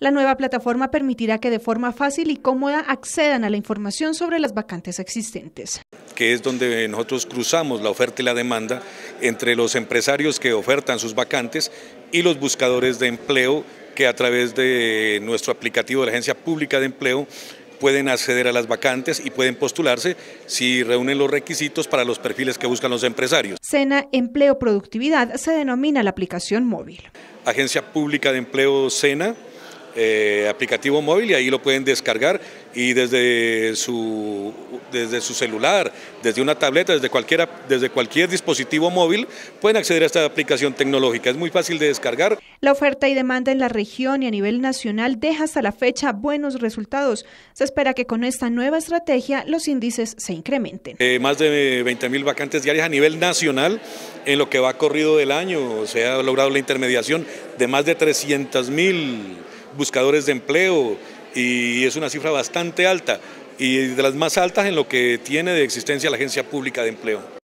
La nueva plataforma permitirá que de forma fácil y cómoda accedan a la información sobre las vacantes existentes. Que es donde nosotros cruzamos la oferta y la demanda entre los empresarios que ofertan sus vacantes y los buscadores de empleo que a través de nuestro aplicativo de la Agencia Pública de Empleo pueden acceder a las vacantes y pueden postularse si reúnen los requisitos para los perfiles que buscan los empresarios. Sena Empleo Productividad se denomina la aplicación móvil. Agencia Pública de Empleo Sena eh, aplicativo móvil y ahí lo pueden descargar y desde su, desde su celular, desde una tableta, desde, cualquiera, desde cualquier dispositivo móvil pueden acceder a esta aplicación tecnológica. Es muy fácil de descargar. La oferta y demanda en la región y a nivel nacional deja hasta la fecha buenos resultados. Se espera que con esta nueva estrategia los índices se incrementen. Eh, más de 20 mil vacantes diarias a nivel nacional en lo que va corrido del año. Se ha logrado la intermediación de más de 300 mil buscadores de empleo y es una cifra bastante alta y de las más altas en lo que tiene de existencia la Agencia Pública de Empleo.